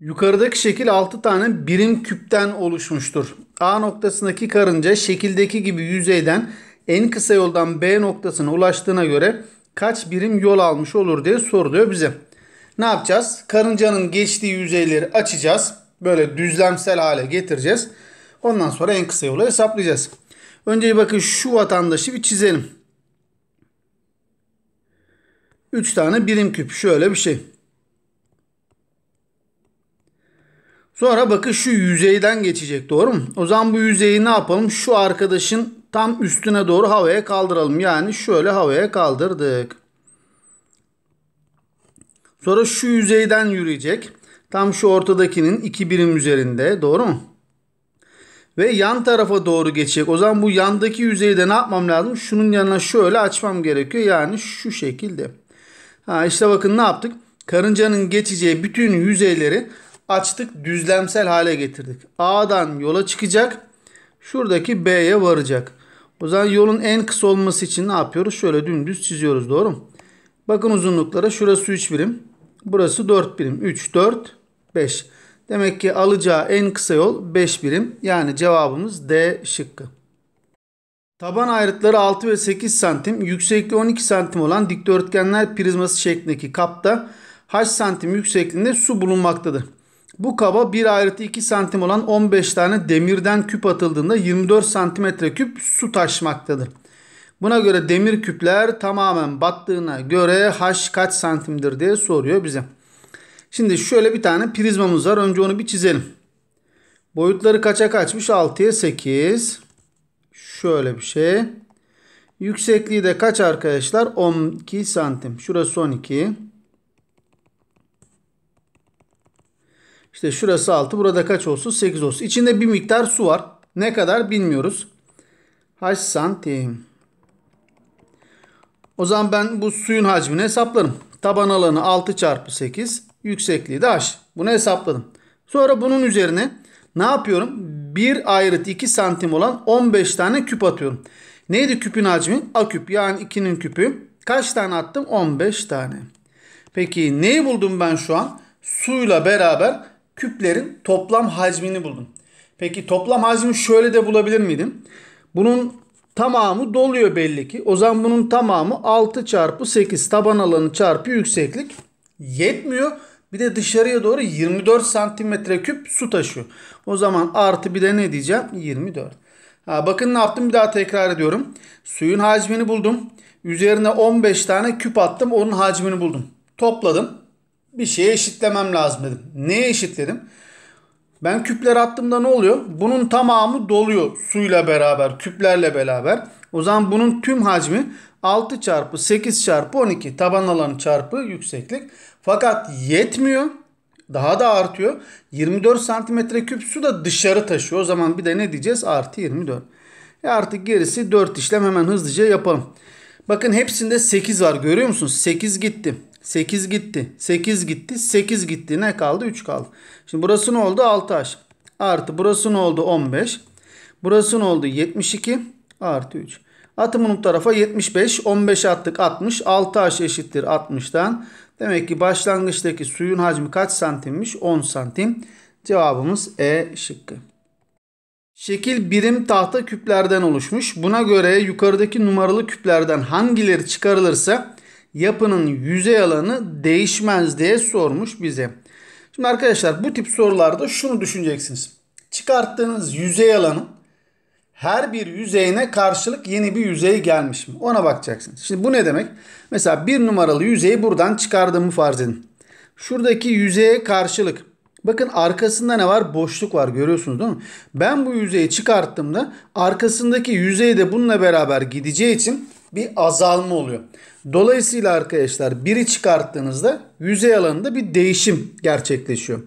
Yukarıdaki şekil 6 tane birim küpten oluşmuştur. A noktasındaki karınca şekildeki gibi yüzeyden en kısa yoldan B noktasına ulaştığına göre kaç birim yol almış olur diye soruluyor bize. Ne yapacağız? Karıncanın geçtiği yüzeyleri açacağız. Böyle düzlemsel hale getireceğiz. Ondan sonra en kısa yolu hesaplayacağız. Önce bakın şu vatandaşı bir çizelim. 3 tane birim küp şöyle bir şey. Sonra bakın şu yüzeyden geçecek doğru mu? O zaman bu yüzeyi ne yapalım? Şu arkadaşın tam üstüne doğru havaya kaldıralım. Yani şöyle havaya kaldırdık. Sonra şu yüzeyden yürüyecek. Tam şu ortadakinin iki birim üzerinde doğru mu? Ve yan tarafa doğru geçecek. O zaman bu yandaki yüzeyde ne yapmam lazım? Şunun yanına şöyle açmam gerekiyor. Yani şu şekilde. Ha işte bakın ne yaptık? Karıncanın geçeceği bütün yüzeyleri açtık düzlemsel hale getirdik. A'dan yola çıkacak. Şuradaki B'ye varacak. O zaman yolun en kısa olması için ne yapıyoruz? Şöyle dümdüz çiziyoruz doğru mu? Bakın uzunluklara şurası 3 birim. Burası 4 birim. 3, 4, 5. Demek ki alacağı en kısa yol 5 birim. Yani cevabımız D şıkkı. Taban ayrıtları 6 ve 8 santim, yüksekliği 12 santim olan dikdörtgenler prizması şeklindeki kapta H santim yüksekliğinde su bulunmaktadır. Bu kaba bir ayrıtı 2 santim olan 15 tane demirden küp atıldığında 24 santimetre küp su taşmaktadır. Buna göre demir küpler tamamen battığına göre h kaç santimdir diye soruyor bize. Şimdi şöyle bir tane prizmamız var. Önce onu bir çizelim. Boyutları kaça kaçmış? 6'ya 8. Şöyle bir şey. Yüksekliği de kaç arkadaşlar? 12 santim. Şurası 12. İşte şurası 6 burada kaç olsun 8 olsun. İçinde bir miktar su var. Ne kadar bilmiyoruz. Haç santim. O zaman ben bu suyun hacmini hesaplarım. Taban alanı 6 çarpı 8. Yüksekliği de h. Bunu hesapladım. Sonra bunun üzerine ne yapıyorum? 1 ayrıt 2 santim olan 15 tane küp atıyorum. Neydi küpün hacmi? A küp yani 2'nin küpü. Kaç tane attım? 15 tane. Peki neyi buldum ben şu an? Suyla beraber küplerin toplam hacmini buldum. Peki toplam hacmi şöyle de bulabilir miydim? Bunun tamamı doluyor belli ki. O zaman bunun tamamı 6 çarpı 8 taban alanı çarpı yükseklik yetmiyor. Bir de dışarıya doğru 24 santimetre küp su taşıyor. O zaman artı bir de ne diyeceğim? 24. Ha, bakın ne yaptım bir daha tekrar ediyorum. Suyun hacmini buldum. Üzerine 15 tane küp attım. Onun hacmini buldum. Topladım bir şeye eşitlemem lazım dedim. Neye eşitledim? Ben küpler attığımda ne oluyor? Bunun tamamı doluyor suyla beraber, küplerle beraber. O zaman bunun tüm hacmi 6 çarpı 8 çarpı 12 taban alanı çarpı yükseklik. Fakat yetmiyor. Daha da artıyor. 24 santimetre küp su da dışarı taşıyor. O zaman bir de ne diyeceğiz? Artı 24. E artık gerisi 4 işlem hemen hızlıca yapalım. Bakın hepsinde 8 var görüyor musunuz? 8 gitti. 8 gitti. 8 gitti. 8 gitti. Ne kaldı? 3 kaldı. Şimdi burası ne oldu? 6H. Artı burası ne oldu? 15. Burası ne oldu? 72 artı 3. Atımın bu tarafa 75. 15 attık 60. 6H eşittir 60'tan. Demek ki başlangıçtaki suyun hacmi kaç santimmiş? 10 santim. Cevabımız E şıkkı. Şekil birim tahta küplerden oluşmuş. Buna göre yukarıdaki numaralı küplerden hangileri çıkarılırsa yapının yüzey alanı değişmez diye sormuş bize. Şimdi arkadaşlar bu tip sorularda şunu düşüneceksiniz. Çıkarttığınız yüzey alanın her bir yüzeyine karşılık yeni bir yüzey gelmiş mi? Ona bakacaksınız. Şimdi bu ne demek? Mesela bir numaralı yüzeyi buradan çıkardığımı farz edin. Şuradaki yüzeye karşılık. Bakın arkasında ne var? Boşluk var görüyorsunuz değil mi? Ben bu yüzeyi çıkarttığımda arkasındaki yüzey de bununla beraber gideceği için bir azalma oluyor. Dolayısıyla arkadaşlar biri çıkarttığınızda yüzey alanında bir değişim gerçekleşiyor.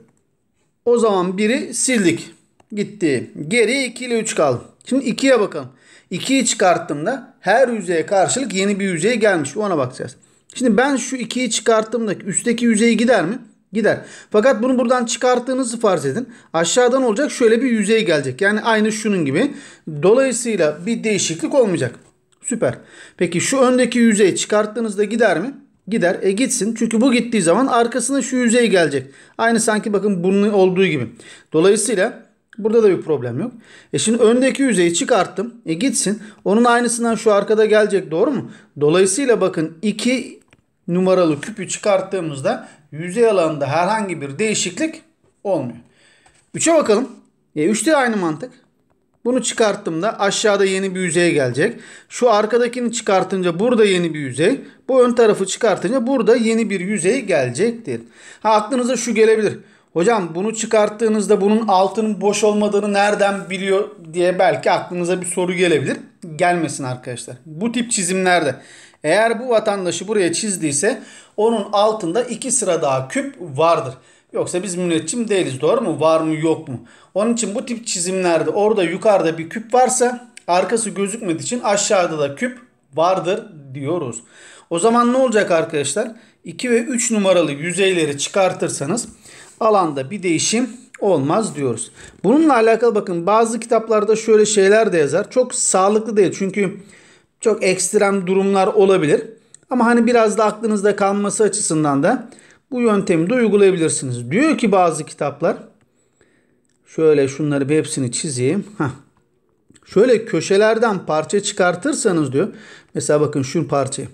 O zaman biri sildik. Gitti. Geri 2 ile 3 kaldı. Şimdi 2'ye bakalım. 2'yi çıkarttığımda her yüzeye karşılık yeni bir yüzey gelmiş. Ona bakacağız. Şimdi ben şu 2'yi çıkarttığımda üstteki yüzeyi gider mi? Gider. Fakat bunu buradan çıkarttığınızı farz edin. Aşağıdan olacak şöyle bir yüzey gelecek. Yani aynı şunun gibi. Dolayısıyla bir değişiklik olmayacak. Süper. Peki şu öndeki yüzeyi çıkarttığınızda gider mi? Gider. E gitsin. Çünkü bu gittiği zaman arkasına şu yüzey gelecek. Aynı sanki bakın bunun olduğu gibi. Dolayısıyla Burada da bir problem yok. E şimdi öndeki yüzeyi çıkarttım. E gitsin. Onun aynısından şu arkada gelecek doğru mu? Dolayısıyla bakın 2 numaralı küpü çıkarttığımızda yüzey alanında herhangi bir değişiklik olmuyor. 3'e bakalım. E de aynı mantık. Bunu çıkarttım da aşağıda yeni bir yüzeye gelecek. Şu arkadakini çıkartınca burada yeni bir yüzey. Bu ön tarafı çıkartınca burada yeni bir yüzey gelecektir. Ha aklınıza şu gelebilir. Hocam bunu çıkarttığınızda bunun altının boş olmadığını nereden biliyor diye belki aklınıza bir soru gelebilir. Gelmesin arkadaşlar. Bu tip çizimlerde eğer bu vatandaşı buraya çizdiyse onun altında iki sıra daha küp vardır. Yoksa biz müneccim değiliz doğru mu? Var mı yok mu? Onun için bu tip çizimlerde orada yukarıda bir küp varsa arkası gözükmediği için aşağıda da küp vardır diyoruz. O zaman ne olacak arkadaşlar? 2 ve 3 numaralı yüzeyleri çıkartırsanız alanda bir değişim olmaz diyoruz. Bununla alakalı bakın bazı kitaplarda şöyle şeyler de yazar. Çok sağlıklı değil çünkü çok ekstrem durumlar olabilir. Ama hani biraz da aklınızda kalması açısından da bu yöntemi de uygulayabilirsiniz. Diyor ki bazı kitaplar şöyle şunları bir hepsini çizeyim. Heh. Şöyle köşelerden parça çıkartırsanız diyor. Mesela bakın şu parçayı.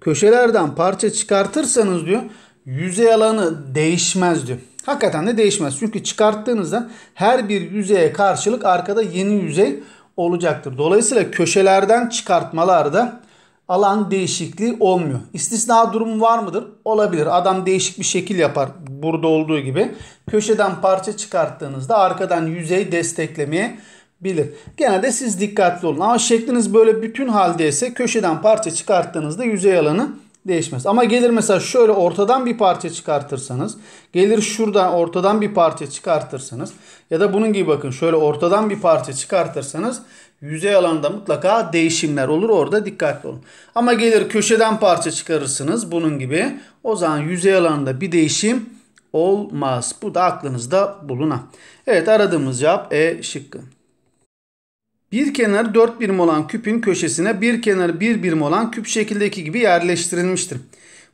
Köşelerden parça çıkartırsanız diyor yüzey alanı değişmez diyor. Hakikaten de değişmez. Çünkü çıkarttığınızda her bir yüzeye karşılık arkada yeni yüzey olacaktır. Dolayısıyla köşelerden çıkartmalar da alan değişikliği olmuyor. İstisna durumu var mıdır? Olabilir. Adam değişik bir şekil yapar burada olduğu gibi. Köşeden parça çıkarttığınızda arkadan yüzey desteklemeye bilir. Genelde siz dikkatli olun. Ama şekliniz böyle bütün haldeyse köşeden parça çıkarttığınızda yüzey alanı değişmez. Ama gelir mesela şöyle ortadan bir parça çıkartırsanız, gelir şuradan ortadan bir parça çıkartırsanız ya da bunun gibi bakın şöyle ortadan bir parça çıkartırsanız Yüzey alanda mutlaka değişimler olur. Orada dikkatli olun. Ama gelir köşeden parça çıkarırsınız bunun gibi. O zaman yüzey alanda bir değişim olmaz. Bu da aklınızda bulunan. Evet aradığımız cevap E şıkkı. Bir kenar 4 birim olan küpün köşesine bir kenar 1 birim olan küp şekildeki gibi yerleştirilmiştir.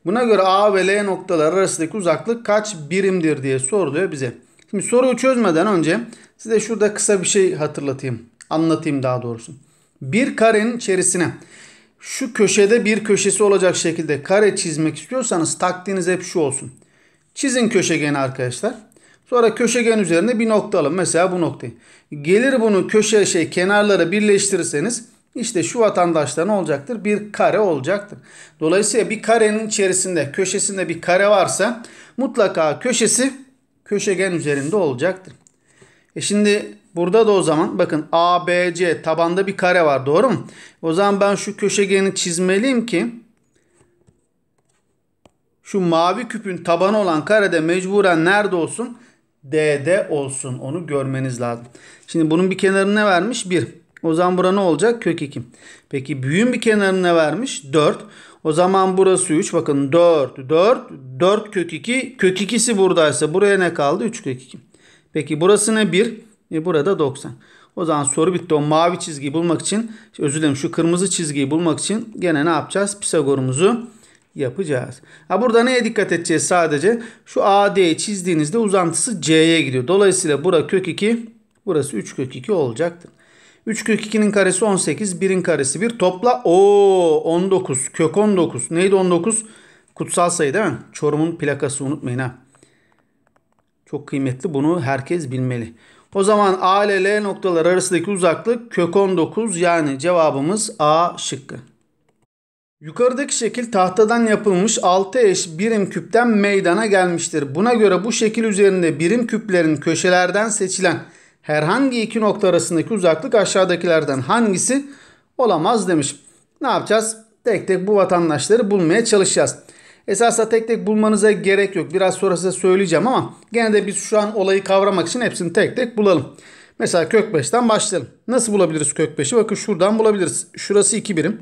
Buna göre A ve L noktaları arasındaki uzaklık kaç birimdir diye soruluyor bize. Şimdi soruyu çözmeden önce size şurada kısa bir şey hatırlatayım anlatayım daha doğrusu. Bir karenin içerisine şu köşede bir köşesi olacak şekilde kare çizmek istiyorsanız taktiğiniz hep şu olsun. Çizin köşegeni arkadaşlar. Sonra köşegen üzerinde bir nokta alın. Mesela bu noktayı. Gelir bunu köşe şey kenarları birleştirirseniz işte şu vatandaşlar ne olacaktır? Bir kare olacaktır. Dolayısıyla bir karenin içerisinde köşesinde bir kare varsa mutlaka köşesi köşegen üzerinde olacaktır. E şimdi Burada da o zaman bakın ABC tabanda bir kare var doğru mu? O zaman ben şu köşegeni çizmeliyim ki şu mavi küpün tabanı olan karede mecburen nerede olsun? D'de olsun. Onu görmeniz lazım. Şimdi bunun bir kenarını ne vermiş? 1. O zaman bura ne olacak? Kök 2. Peki büyüğün bir kenarını ne vermiş? 4. O zaman burası 3. Bakın 4, 4, 4 kök 2. Kök 2'si buradaysa buraya ne kaldı? 3 kök 2. Peki burası ne? 1. E, burada 90. O zaman soru bitti. O mavi çizgiyi bulmak için özür dilerim şu kırmızı çizgiyi bulmak için gene ne yapacağız? Pisagorumuzu yapacağız. Ha burada neye dikkat edeceğiz sadece? Şu AD çizdiğinizde uzantısı C'ye gidiyor. Dolayısıyla bura kök 2, burası 3 kök 2 olacaktır. 3 kök 2'nin karesi 18, 1'in karesi 1. Topla o 19, kök 19. Neydi 19? Kutsal sayı değil mi? Çorum'un plakası unutmayın ha. Çok kıymetli bunu herkes bilmeli. O zaman A ile L noktaları arasındaki uzaklık kök 19 yani cevabımız A şıkkı. Yukarıdaki şekil tahtadan yapılmış 6 eş birim küpten meydana gelmiştir. Buna göre bu şekil üzerinde birim küplerin köşelerden seçilen herhangi iki nokta arasındaki uzaklık aşağıdakilerden hangisi olamaz demiş. Ne yapacağız? Tek tek bu vatandaşları bulmaya çalışacağız. Esasında tek tek bulmanıza gerek yok. Biraz sonra size söyleyeceğim ama gene de biz şu an olayı kavramak için hepsini tek tek bulalım. Mesela kök 5'ten başlayalım. Nasıl bulabiliriz kök 5'i? Bakın şuradan bulabiliriz. Şurası 2 birim.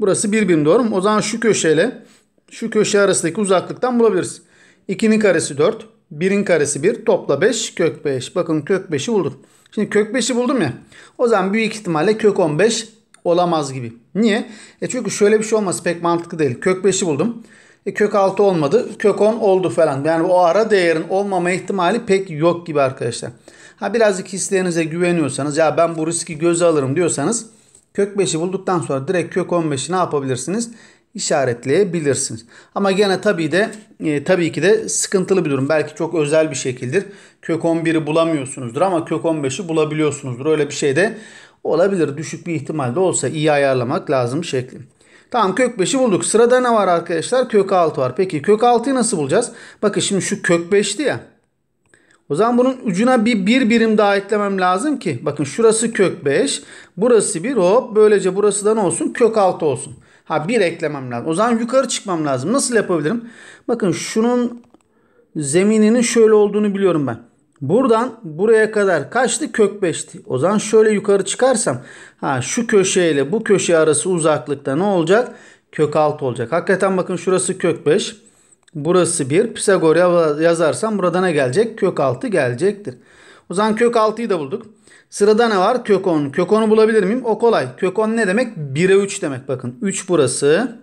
Burası 1 birim doğru mu? O zaman şu köşeyle şu köşe arasındaki uzaklıktan bulabiliriz. 2'nin karesi 4. 1'in karesi 1. Topla 5. Kök 5. Bakın kök 5'i buldum. Şimdi kök 5'i buldum ya. O zaman büyük ihtimalle kök 15 olamaz gibi. Niye? E çünkü şöyle bir şey olması pek mantıklı değil. Kök 5'i buldum. E, kök 6 olmadı. Kök 10 oldu falan. Yani o ara değerin olmama ihtimali pek yok gibi arkadaşlar. Ha birazcık hislerinize güveniyorsanız ya ben bu riski göze alırım diyorsanız kök 5'i bulduktan sonra direkt kök 15'i ne yapabilirsiniz? işaretleyebilirsiniz. Ama gene tabii de e, tabii ki de sıkıntılı bir durum. Belki çok özel bir şekildir. Kök 11'i bulamıyorsunuzdur ama kök 15'i bulabiliyorsunuzdur. Öyle bir şey de olabilir. Düşük bir ihtimalde olsa iyi ayarlamak lazım şeklim. Tamam kök 5'i bulduk. Sırada ne var arkadaşlar? Kök 6 var. Peki kök 6'yı nasıl bulacağız? Bakın şimdi şu kök 5'ti ya. O zaman bunun ucuna bir, bir birim daha eklemem lazım ki. Bakın şurası kök 5. Burası 1 hop. Böylece burası da ne olsun? Kök 6 olsun. Ha 1 eklemem lazım. O zaman yukarı çıkmam lazım. Nasıl yapabilirim? Bakın şunun zemininin şöyle olduğunu biliyorum ben. Buradan buraya kadar kaçtı? Kök 5'ti. O zaman şöyle yukarı çıkarsam ha şu köşeyle bu köşe arası uzaklıkta ne olacak? Kök 6 olacak. Hakikaten bakın şurası kök 5. Burası 1. Pisagor yazarsam burada ne gelecek? Kök 6 gelecektir. O zaman kök 6'yı da bulduk. Sırada ne var? Kök 10. Kök 10'u bulabilir miyim? O kolay. Kök 10 ne demek? 1'e 3 demek. Bakın 3 burası.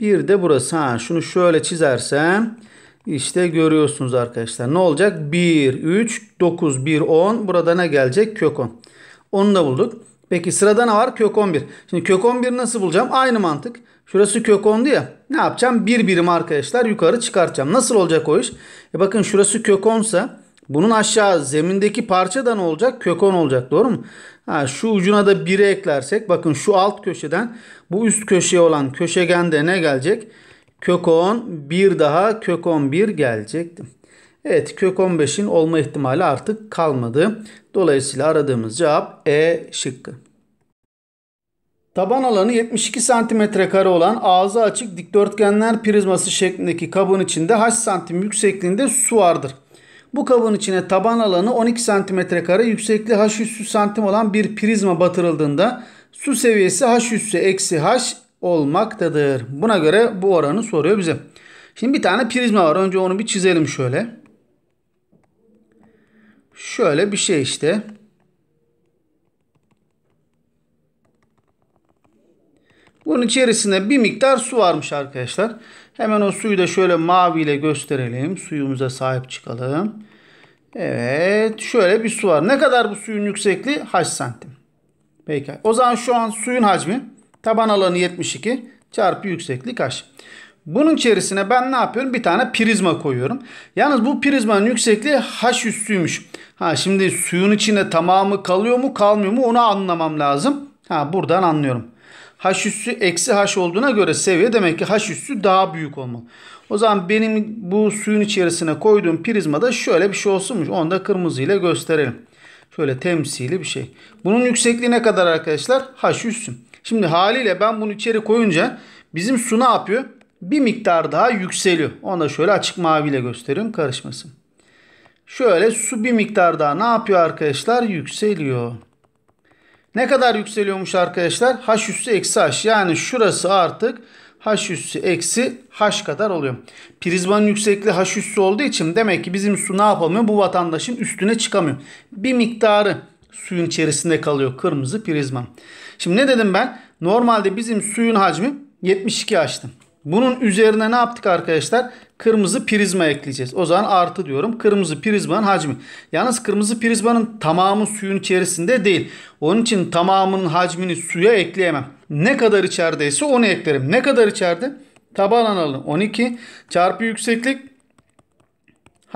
1 de burası. Ha şunu şöyle çizersem işte görüyorsunuz arkadaşlar. Ne olacak? 1, 3, 9, 1, 10. Burada ne gelecek? Kök 10. Onu da bulduk. Peki sırada ne var? Kök 11. Şimdi kök 11 nasıl bulacağım? Aynı mantık. Şurası kök 10'du ya. Ne yapacağım? Bir birim arkadaşlar yukarı çıkartacağım. Nasıl olacak o iş? E bakın şurası kök 10 bunun aşağı zemindeki parça da ne olacak? Kök 10 olacak. Doğru mu? Ha, şu ucuna da 1'e eklersek bakın şu alt köşeden bu üst köşeye olan köşegende ne gelecek? kök 10 bir daha kök 11 gelecekti. Evet kök 15'in olma ihtimali artık kalmadı. Dolayısıyla aradığımız cevap E şıkkı. Taban alanı 72 cm kare olan ağzı açık dikdörtgenler prizması şeklindeki kabın içinde haç santim yüksekliğinde su vardır. Bu kabın içine taban alanı 12 cm kare yüksekliği h üssü santim olan bir prizma batırıldığında su seviyesi h üssü eksi h olmaktadır. Buna göre bu oranı soruyor bize. Şimdi bir tane prizma var. Önce onu bir çizelim şöyle. Şöyle bir şey işte. Bunun içerisinde bir miktar su varmış arkadaşlar. Hemen o suyu da şöyle maviyle gösterelim. Suyumuza sahip çıkalım. Evet şöyle bir su var. Ne kadar bu suyun yüksekliği? 8 santim. Peki. O zaman şu an suyun hacmi Taban alanı 72 çarpı yükseklik h. Bunun içerisine ben ne yapıyorum? Bir tane prizma koyuyorum. Yalnız bu prizmanın yüksekliği h üstüymüş. Ha şimdi suyun içinde tamamı kalıyor mu kalmıyor mu onu anlamam lazım. Ha buradan anlıyorum. H üssü eksi H olduğuna göre seviye demek ki H üssü daha büyük olmalı. O zaman benim bu suyun içerisine koyduğum prizma da şöyle bir şey olsunmuş. Onu da kırmızıyla gösterelim. Şöyle temsili bir şey. Bunun yüksekliği ne kadar arkadaşlar? H üssü. Şimdi haliyle ben bunu içeri koyunca bizim su ne yapıyor? Bir miktar daha yükseliyor. Onu da şöyle açık maviyle gösteriyorum karışmasın. Şöyle su bir miktar daha ne yapıyor arkadaşlar? Yükseliyor. Ne kadar yükseliyormuş arkadaşlar? H üssü eksi H. Yani şurası artık H üssü eksi H kadar oluyor. Prizmanın yüksekliği H üssü olduğu için demek ki bizim su ne yapamıyor? Bu vatandaşın üstüne çıkamıyor. Bir miktarı suyun içerisinde kalıyor kırmızı prizman. Şimdi ne dedim ben? Normalde bizim suyun hacmi 72 açtım. Bunun üzerine ne yaptık arkadaşlar? Kırmızı prizma ekleyeceğiz. O zaman artı diyorum. Kırmızı prizmanın hacmi. Yalnız kırmızı prizmanın tamamı suyun içerisinde değil. Onun için tamamının hacmini suya ekleyemem. Ne kadar içerideyse onu eklerim. Ne kadar içeride? Taban analı 12 çarpı yükseklik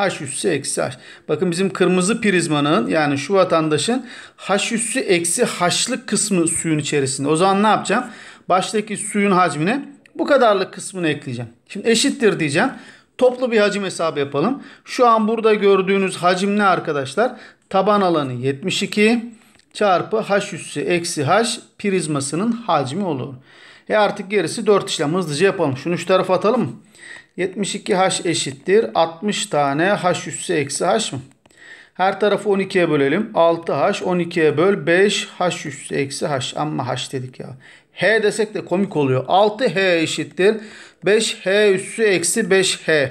H üssü eksi H. Bakın bizim kırmızı prizmanın yani şu vatandaşın H üssü eksi H'lık kısmı suyun içerisinde. O zaman ne yapacağım? Baştaki suyun hacmine bu kadarlık kısmını ekleyeceğim. Şimdi eşittir diyeceğim. Toplu bir hacim hesabı yapalım. Şu an burada gördüğünüz hacim ne arkadaşlar? Taban alanı 72 çarpı h üssü eksi h prizmasının hacmi olur. E artık gerisi 4 işlem. Hızlıca yapalım. Şunu şu tarafa atalım. 72H eşittir. 60 tane H üssü eksi H mı? Her tarafı 12'ye bölelim. 6H 12'ye böl 5 H üssü eksi H. Ama H dedik ya. H desek de komik oluyor. 6H eşittir. 5H üssü eksi 5H.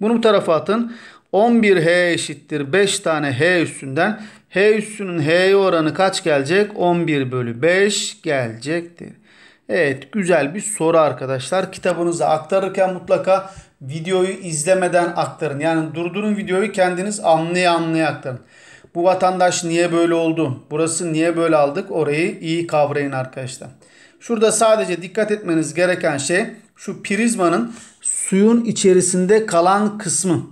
Bunu bu tarafa atın. 11H eşittir 5 tane H üstünden. H üssünün H oranı kaç gelecek? 11 bölü 5 gelecektir. Evet güzel bir soru arkadaşlar. Kitabınızı aktarırken mutlaka videoyu izlemeden aktarın. Yani durdurun videoyu kendiniz anlaya anlaya aktarın. Bu vatandaş niye böyle oldu? Burası niye böyle aldık? Orayı iyi kavrayın arkadaşlar. Şurada sadece dikkat etmeniz gereken şey şu prizmanın suyun içerisinde kalan kısmı.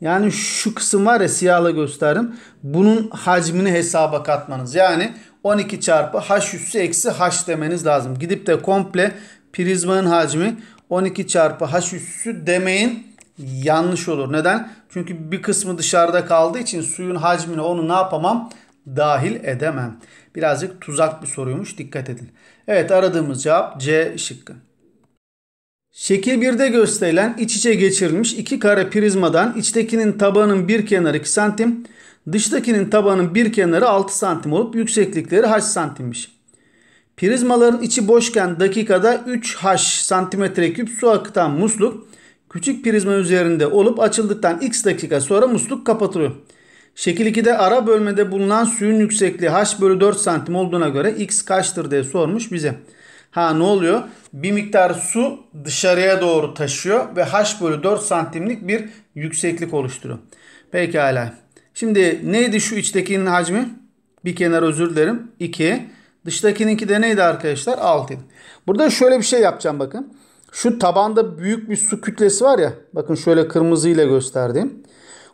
Yani şu kısım var ya siyahla gösterdim. Bunun hacmini hesaba katmanız. Yani 12 çarpı h üssü eksi h demeniz lazım. Gidip de komple prizmanın hacmi 12 çarpı h üssü demeyin yanlış olur. Neden? Çünkü bir kısmı dışarıda kaldığı için suyun hacmini onu ne yapamam? Dahil edemem. Birazcık tuzak bir soruymuş. Dikkat edin. Evet aradığımız cevap C şıkkı. Şekil 1'de gösterilen iç içe geçirilmiş iki kare prizmadan içtekinin tabanın bir kenarı 2 santim, Dıştakinin tabanın bir kenarı 6 santim olup yükseklikleri h santimmiş. Prizmaların içi boşken dakikada 3h santimetre küp su akıtan musluk küçük prizma üzerinde olup açıldıktan x dakika sonra musluk kapatılıyor. Şekil 2'de ara bölmede bulunan suyun yüksekliği h bölü 4 santim olduğuna göre x kaçtır diye sormuş bize. Ha ne oluyor? Bir miktar su dışarıya doğru taşıyor ve h bölü 4 santimlik bir yükseklik oluşturuyor. Pekala. Şimdi neydi şu içtekinin hacmi? Bir kenar özür dilerim. 2. Dıştakininki de neydi arkadaşlar? 6 Burada şöyle bir şey yapacağım bakın. Şu tabanda büyük bir su kütlesi var ya. Bakın şöyle kırmızıyla gösterdim.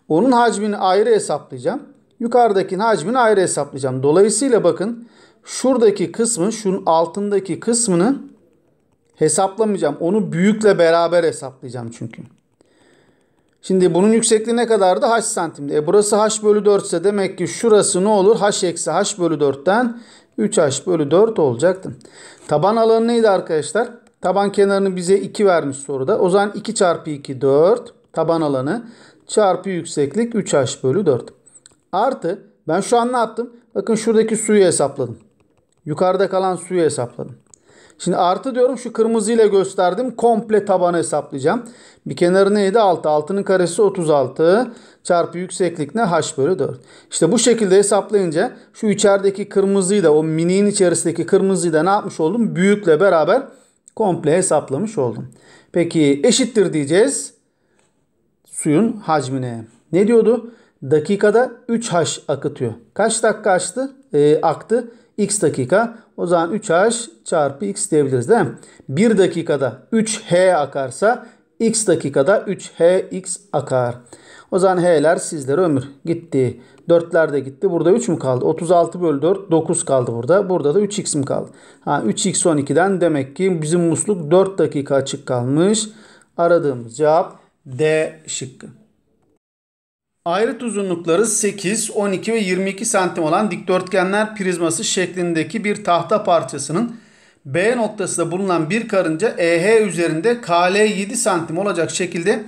Onun hacmini ayrı hesaplayacağım. Yukarıdakinin hacmini ayrı hesaplayacağım. Dolayısıyla bakın şuradaki kısmı, şunun altındaki kısmını hesaplamayacağım. Onu büyükle beraber hesaplayacağım çünkü. Şimdi bunun yüksekliği ne kadardı? H santimdi. E burası H bölü 4 ise demek ki şurası ne olur? H eksi H bölü 4'ten 3H bölü 4 olacaktı. Taban alanı neydi arkadaşlar? Taban kenarını bize 2 vermiş soruda. O zaman 2 çarpı 2 4 taban alanı çarpı yükseklik 3H bölü 4. Artı ben şu an ne yaptım? Bakın şuradaki suyu hesapladım. Yukarıda kalan suyu hesapladım. Şimdi artı diyorum şu kırmızıyla gösterdim. Komple tabanı hesaplayacağım. Bir kenarı neydi? 6. 6'nın karesi 36 çarpı yükseklik ne? H bölü 4. İşte bu şekilde hesaplayınca şu içerideki kırmızıyı da o miniğin içerisindeki kırmızıyı da ne yapmış oldum? Büyükle beraber komple hesaplamış oldum. Peki eşittir diyeceğiz. Suyun hacmine. Ne diyordu? Dakikada 3H akıtıyor. Kaç dakika açtı? E, aktı. X dakika. O zaman 3H çarpı X diyebiliriz değil mi? 1 dakikada 3H akarsa X dakikada 3HX akar. O zaman H'ler sizlere ömür gitti. 4'ler de gitti. Burada 3 mü kaldı? 36 bölü 4 9 kaldı burada. Burada da 3x mi kaldı? Ha, 3x 12'den demek ki bizim musluk 4 dakika açık kalmış. Aradığımız cevap D şıkkı. Ayrıt uzunlukları 8, 12 ve 22 santim olan dikdörtgenler prizması şeklindeki bir tahta parçasının B noktasında bulunan bir karınca EH üzerinde KL 7 santim olacak şekilde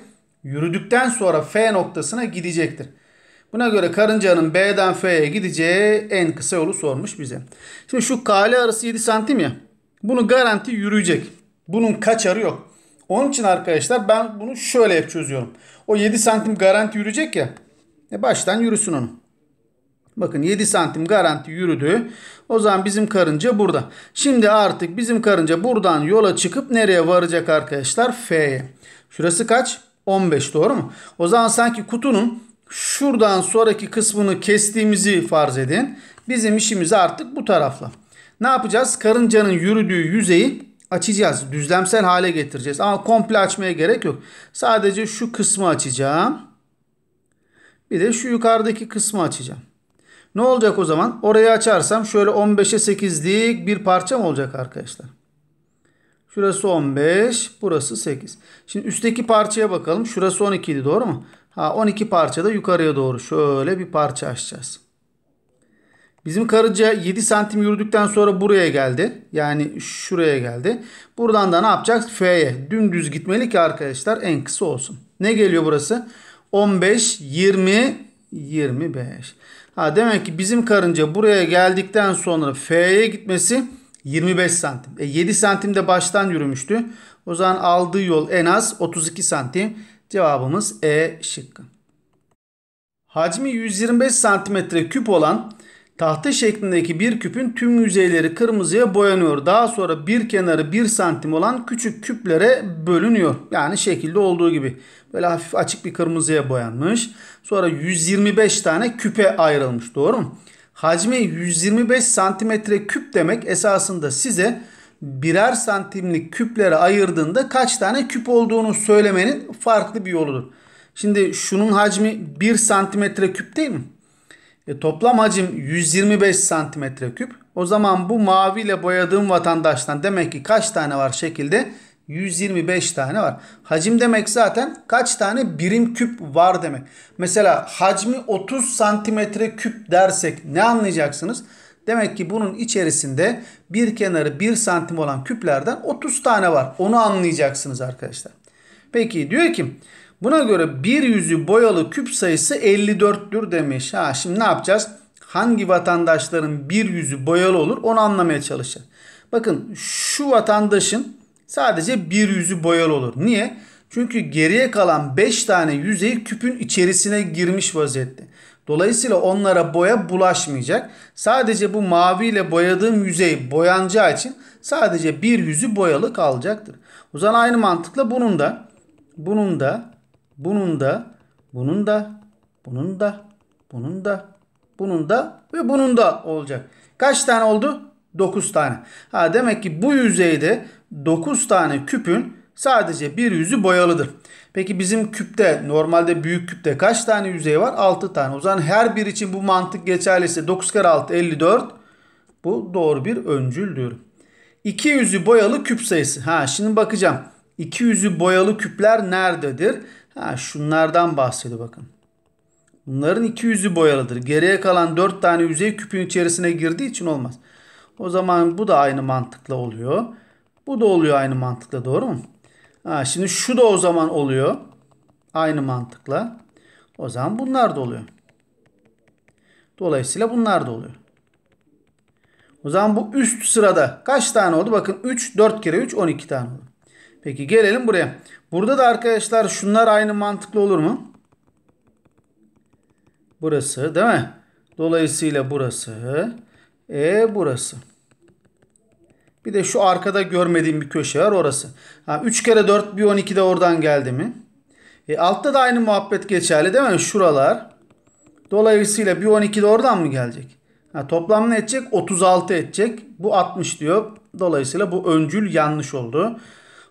yürüdükten sonra F noktasına gidecektir. Buna göre karıncanın B'den F'ye gideceği en kısa yolu sormuş bize. Şimdi şu KL arası 7 santim ya. Bunu garanti yürüyecek. Bunun kaçarı yok. Onun için arkadaşlar ben bunu şöyle hep çözüyorum. O 7 santim garanti yürüyecek ya. E baştan yürüsün onu. Bakın 7 santim garanti yürüdü. O zaman bizim karınca burada. Şimdi artık bizim karınca buradan yola çıkıp nereye varacak arkadaşlar? F'ye. Şurası kaç? 15 doğru mu? O zaman sanki kutunun şuradan sonraki kısmını kestiğimizi farz edin. Bizim işimiz artık bu tarafla. Ne yapacağız? Karıncanın yürüdüğü yüzeyi açacağız. Düzlemsel hale getireceğiz. Ama komple açmaya gerek yok. Sadece şu kısmı açacağım. Bir de şu yukarıdaki kısmı açacağım. Ne olacak o zaman? Orayı açarsam şöyle 15'e 8'lik bir parça mı olacak arkadaşlar. Şurası 15, burası 8. Şimdi üstteki parçaya bakalım. Şurası 12 idi doğru mu? Ha 12 parça da yukarıya doğru şöyle bir parça açacağız. Bizim karınca 7 santim yürüdükten sonra buraya geldi. Yani şuraya geldi. Buradan da ne yapacağız? F'ye dümdüz gitmeli ki arkadaşlar en kısa olsun. Ne geliyor burası? Burası. 15, 20, 25. Ha demek ki bizim karınca buraya geldikten sonra F'ye gitmesi 25 santim. E 7 santim de baştan yürümüştü. O zaman aldığı yol en az 32 santim. Cevabımız E şıkkı. Hacmi 125 santimetre küp olan Tahta şeklindeki bir küpün tüm yüzeyleri kırmızıya boyanıyor. Daha sonra bir kenarı 1 santim olan küçük küplere bölünüyor. Yani şekilde olduğu gibi. Böyle hafif açık bir kırmızıya boyanmış. Sonra 125 tane küpe ayrılmış. Doğru mu? Hacmi 125 santimetre küp demek esasında size birer santimlik küplere ayırdığında kaç tane küp olduğunu söylemenin farklı bir yoludur. Şimdi şunun hacmi 1 santimetre küp değil mi? E, toplam hacim 125 santimetre küp. O zaman bu maviyle boyadığım vatandaştan demek ki kaç tane var şekilde? 125 tane var. Hacim demek zaten kaç tane birim küp var demek. Mesela hacmi 30 santimetre küp dersek ne anlayacaksınız? Demek ki bunun içerisinde bir kenarı 1 santim olan küplerden 30 tane var. Onu anlayacaksınız arkadaşlar. Peki diyor ki Buna göre bir yüzü boyalı küp sayısı 54'tür demiş. Ha şimdi ne yapacağız? Hangi vatandaşların bir yüzü boyalı olur onu anlamaya çalışacağız. Bakın şu vatandaşın sadece bir yüzü boyalı olur. Niye? Çünkü geriye kalan 5 tane yüzey küpün içerisine girmiş vaziyette. Dolayısıyla onlara boya bulaşmayacak. Sadece bu maviyle boyadığım yüzey boyanacağı için sadece bir yüzü boyalı kalacaktır. O zaman aynı mantıkla bunun da bunun da bunun da, bunun da, bunun da, bunun da, bunun da ve bunun da olacak. Kaç tane oldu? 9 tane. Ha demek ki bu yüzeyde 9 tane küpün sadece bir yüzü boyalıdır. Peki bizim küpte normalde büyük küpte kaç tane yüzey var? 6 tane. O zaman her bir için bu mantık geçerliyse 9 kere 6 54. Bu doğru bir öncüldür. 2 yüzü boyalı küp sayısı. Ha şimdi bakacağım. 2 yüzü boyalı küpler nerededir? Ha şunlardan bahsediyor bakın. Bunların iki yüzü boyalıdır. Geriye kalan dört tane yüzey küpün içerisine girdiği için olmaz. O zaman bu da aynı mantıkla oluyor. Bu da oluyor aynı mantıkla doğru mu? Ha, şimdi şu da o zaman oluyor. Aynı mantıkla. O zaman bunlar da oluyor. Dolayısıyla bunlar da oluyor. O zaman bu üst sırada kaç tane oldu? Bakın 3, 4 kere 3, 12 tane oldu. Peki gelelim buraya. Burada da arkadaşlar şunlar aynı mantıklı olur mu? Burası değil mi? Dolayısıyla burası. E burası. Bir de şu arkada görmediğim bir köşe var orası. Ha, 3 kere 4 bir 12 de oradan geldi mi? E, altta da aynı muhabbet geçerli değil mi? Şuralar. Dolayısıyla bir 12 de oradan mı gelecek? Ha, toplam ne edecek? 36 edecek. Bu 60 diyor. Dolayısıyla bu öncül yanlış oldu.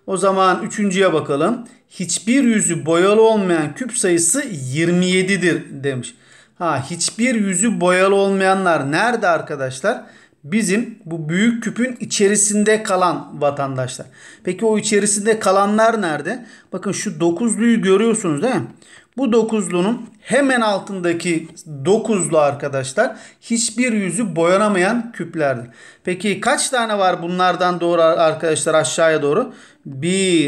O zaman üçüncüye bakalım. Hiçbir yüzü boyalı olmayan küp sayısı 27'dir demiş. Ha hiçbir yüzü boyalı olmayanlar nerede arkadaşlar? Bizim bu büyük küpün içerisinde kalan vatandaşlar. Peki o içerisinde kalanlar nerede? Bakın şu dokuzluyu görüyorsunuz değil mi? Bu dokuzlunun hemen altındaki dokuzlu arkadaşlar hiçbir yüzü boyanamayan küplerdir. Peki kaç tane var bunlardan doğru arkadaşlar aşağıya doğru? 1,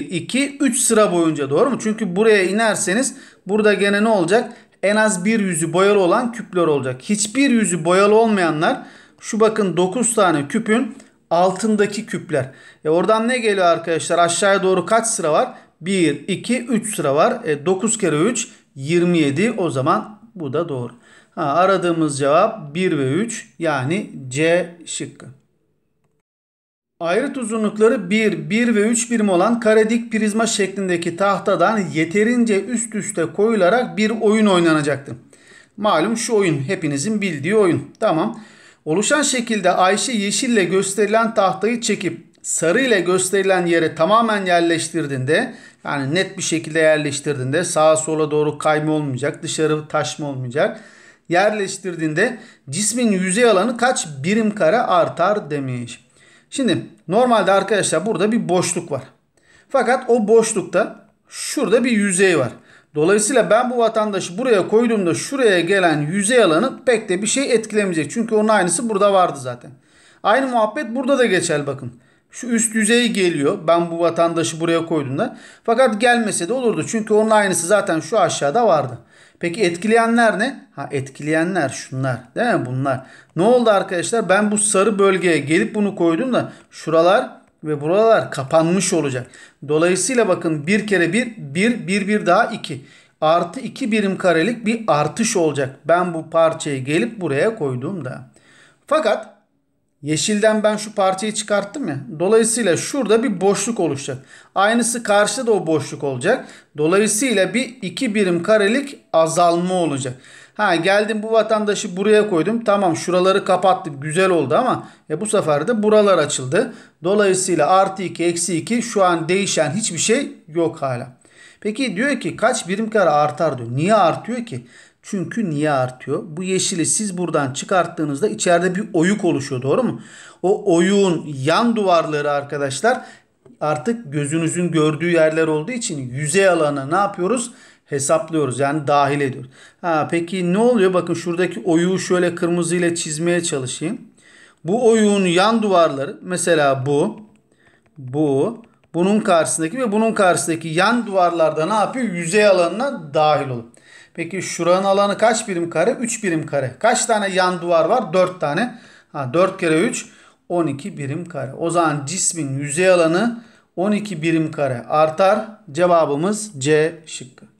2, 3 sıra boyunca doğru mu? Çünkü buraya inerseniz burada gene ne olacak? En az bir yüzü boyalı olan küpler olacak. Hiçbir yüzü boyalı olmayanlar şu bakın 9 tane küpün altındaki küpler. E oradan ne geliyor arkadaşlar? Aşağıya doğru kaç sıra var? 1, 2, 3 sıra var. E, 9 kere 3 27 o zaman bu da doğru. Ha, aradığımız cevap 1 ve 3 yani C şıkkı. Ayrıt uzunlukları 1, 1 ve 3 birim olan karedik prizma şeklindeki tahtadan yeterince üst üste koyularak bir oyun oynanacaktı. Malum şu oyun hepinizin bildiği oyun. Tamam. Oluşan şekilde Ayşe yeşille gösterilen tahtayı çekip sarı ile gösterilen yere tamamen yerleştirdiğinde yani net bir şekilde yerleştirdiğinde sağa sola doğru kayma olmayacak, dışarı taşma olmayacak. Yerleştirdiğinde cismin yüzey alanı kaç birim kare artar demiş. Şimdi normalde arkadaşlar burada bir boşluk var. Fakat o boşlukta şurada bir yüzey var. Dolayısıyla ben bu vatandaşı buraya koyduğumda şuraya gelen yüzey alanı pek de bir şey etkilemeyecek. Çünkü onun aynısı burada vardı zaten. Aynı muhabbet burada da geçer bakın. Şu üst düzey geliyor. Ben bu vatandaşı buraya koyduğumda. Fakat gelmese de olurdu. Çünkü onun aynısı zaten şu aşağıda vardı. Peki etkileyenler ne? Ha etkileyenler şunlar. Değil mi bunlar? Ne oldu arkadaşlar? Ben bu sarı bölgeye gelip bunu koydum da şuralar ve buralar kapanmış olacak. Dolayısıyla bakın bir kere bir, bir, bir, bir daha iki. Artı iki birim karelik bir artış olacak. Ben bu parçayı gelip buraya koyduğumda. Fakat Yeşilden ben şu parçayı çıkarttım ya. Dolayısıyla şurada bir boşluk oluşacak. Aynısı karşıda da o boşluk olacak. Dolayısıyla bir iki birim karelik azalma olacak. Ha geldim bu vatandaşı buraya koydum. Tamam şuraları kapattık güzel oldu ama e, bu sefer de buralar açıldı. Dolayısıyla artı 2 eksi 2 şu an değişen hiçbir şey yok hala. Peki diyor ki kaç birim kare artar diyor. Niye artıyor ki? Çünkü niye artıyor? Bu yeşili siz buradan çıkarttığınızda içeride bir oyuk oluşuyor doğru mu? O oyun yan duvarları arkadaşlar artık gözünüzün gördüğü yerler olduğu için yüzey alanı ne yapıyoruz? Hesaplıyoruz yani dahil ediyoruz. Ha, peki ne oluyor? Bakın şuradaki oyuğu şöyle kırmızı ile çizmeye çalışayım. Bu oyuğun yan duvarları mesela bu, bu, bunun karşısındaki ve bunun karşısındaki yan duvarlarda ne yapıyor? Yüzey alanına dahil olur. Peki şuranın alanı kaç birim kare? 3 birim kare. Kaç tane yan duvar var? 4 tane. Ha, 4 kere 3 12 birim kare. O zaman cismin yüzey alanı 12 birim kare artar. Cevabımız C şıkkı.